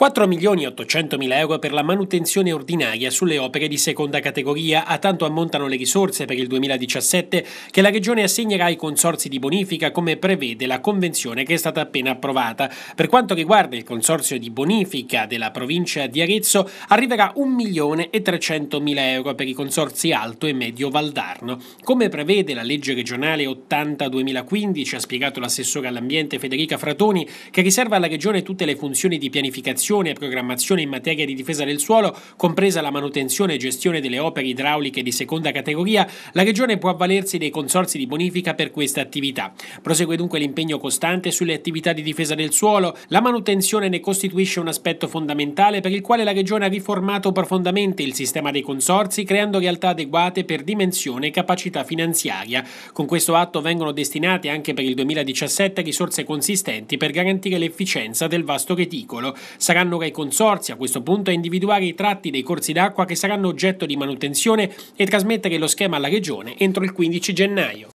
4 milioni e 800 mila euro per la manutenzione ordinaria sulle opere di seconda categoria, a tanto ammontano le risorse per il 2017 che la Regione assegnerà ai consorsi di bonifica come prevede la convenzione che è stata appena approvata. Per quanto riguarda il consorzio di bonifica della provincia di Arezzo, arriverà 1 milione e 300 mila euro per i consorzi Alto e Medio Valdarno. Come prevede la legge regionale 80-2015, ha spiegato l'assessore all'ambiente Federica Fratoni, che riserva alla Regione tutte le funzioni di pianificazione progettazione e programmazione in materia di difesa del suolo, compresa la manutenzione e gestione delle opere idrauliche di seconda categoria, la Regione può avvalersi dei consorsi di bonifica per questa attività. Prosegue dunque l'impegno costante sulle attività di difesa del suolo, la manutenzione ne costituisce un aspetto fondamentale per il quale la Regione ha riformato profondamente il sistema dei consorsi, creando realtà adeguate per dimensione e capacità finanziaria. Con questo atto vengono destinate anche per il 2017 risorse consistenti per garantire l'efficienza del vasto reticolo. Sarà saranno ora i consorzi a questo punto a individuare i tratti dei corsi d'acqua che saranno oggetto di manutenzione e trasmettere lo schema alla Regione entro il 15 gennaio.